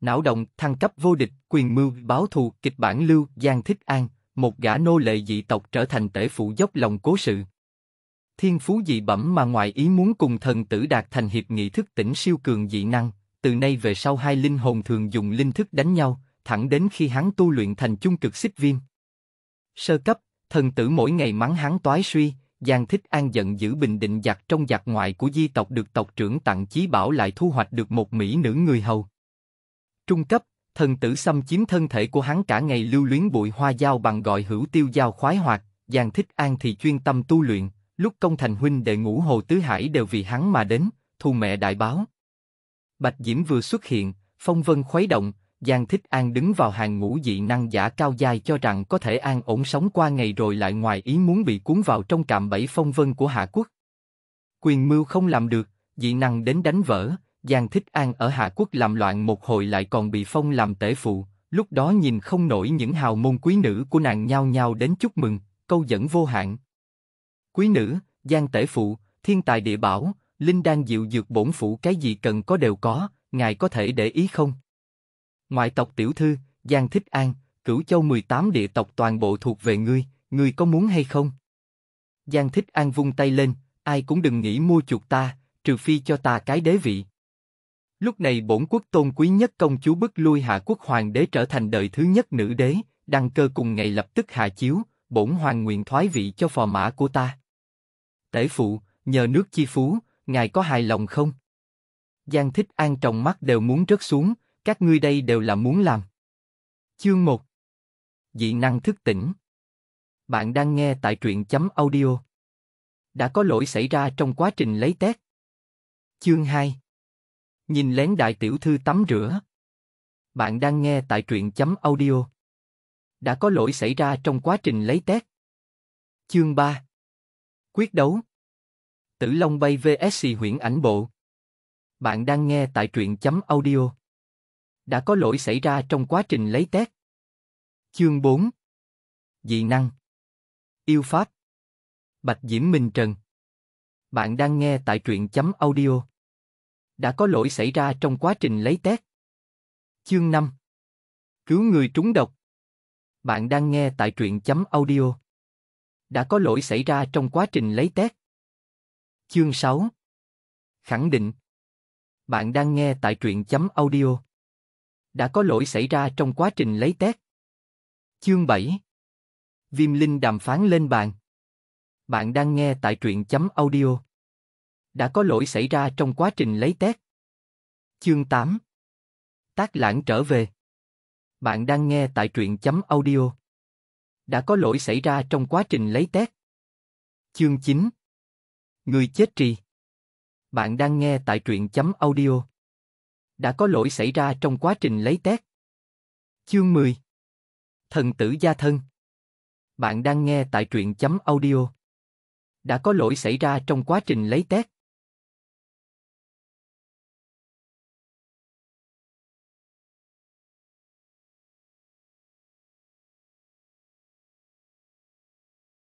não động, thăng cấp vô địch, quyền mưu, báo thù, kịch bản lưu, Giang Thích An, một gã nô lệ dị tộc trở thành tể phụ dốc lòng cố sự. Thiên phú dị bẩm mà ngoài ý muốn cùng thần tử đạt thành hiệp nghị thức tỉnh siêu cường dị năng, từ nay về sau hai linh hồn thường dùng linh thức đánh nhau, thẳng đến khi hắn tu luyện thành chung cực xích viêm. Sơ cấp, thần tử mỗi ngày mắng hắn toái suy, Giang Thích An giận giữ bình định giặc trong giặc ngoại của di tộc được tộc trưởng tặng chí bảo lại thu hoạch được một mỹ nữ người hầu. Trung cấp, thần tử xâm chiếm thân thể của hắn cả ngày lưu luyến bụi hoa giao bằng gọi hữu tiêu giao khoái hoạt, Giang Thích An thì chuyên tâm tu luyện, lúc công thành huynh đệ ngũ hồ tứ hải đều vì hắn mà đến, thu mẹ đại báo. Bạch Diễm vừa xuất hiện, phong vân khuấy động, Giang Thích An đứng vào hàng ngũ dị năng giả cao dài cho rằng có thể an ổn sống qua ngày rồi lại ngoài ý muốn bị cuốn vào trong cạm bẫy phong vân của Hạ Quốc. Quyền mưu không làm được, dị năng đến đánh vỡ, Giang Thích An ở Hạ Quốc làm loạn một hồi lại còn bị phong làm tể phụ, lúc đó nhìn không nổi những hào môn quý nữ của nàng nhao nhao đến chúc mừng, câu dẫn vô hạn. Quý nữ, Giang tể phụ, thiên tài địa bảo, linh đan dịu dược bổn phụ cái gì cần có đều có, ngài có thể để ý không? Ngoại tộc tiểu thư, Giang Thích An, cửu châu 18 địa tộc toàn bộ thuộc về ngươi, ngươi có muốn hay không? Giang Thích An vung tay lên, ai cũng đừng nghĩ mua chuộc ta, trừ phi cho ta cái đế vị. Lúc này bổn quốc tôn quý nhất công chúa bức lui hạ quốc hoàng đế trở thành đời thứ nhất nữ đế, đăng cơ cùng ngày lập tức hạ chiếu, bổn hoàng nguyện thoái vị cho phò mã của ta. Tể phụ, nhờ nước chi phú, ngài có hài lòng không? Giang thích an trong mắt đều muốn rớt xuống, các ngươi đây đều là muốn làm. Chương 1 Dị năng thức tỉnh Bạn đang nghe tại truyện chấm audio. Đã có lỗi xảy ra trong quá trình lấy test. Chương 2 Nhìn lén đại tiểu thư tắm rửa. Bạn đang nghe tại truyện chấm audio. Đã có lỗi xảy ra trong quá trình lấy tét. Chương 3 Quyết đấu Tử Long bay VSC huyện ảnh bộ. Bạn đang nghe tại truyện chấm audio. Đã có lỗi xảy ra trong quá trình lấy tét. Chương 4 Dị năng Yêu Pháp Bạch Diễm Minh Trần Bạn đang nghe tại truyện chấm audio đã có lỗi xảy ra trong quá trình lấy test. Chương 5 Cứu người trúng độc Bạn đang nghe tại truyện chấm audio. Đã có lỗi xảy ra trong quá trình lấy test. Chương 6 Khẳng định Bạn đang nghe tại truyện chấm audio. Đã có lỗi xảy ra trong quá trình lấy test. Chương 7 Viêm Linh đàm phán lên bàn. Bạn đang nghe tại truyện chấm audio đã có lỗi xảy ra trong quá trình lấy test. Chương 8 Tác lãng trở về Bạn đang nghe tại truyện chấm audio. Đã có lỗi xảy ra trong quá trình lấy test. Chương 9 Người chết trì Bạn đang nghe tại truyện chấm audio. Đã có lỗi xảy ra trong quá trình lấy test. Chương 10 Thần tử gia thân Bạn đang nghe tại truyện chấm audio. Đã có lỗi xảy ra trong quá trình lấy test.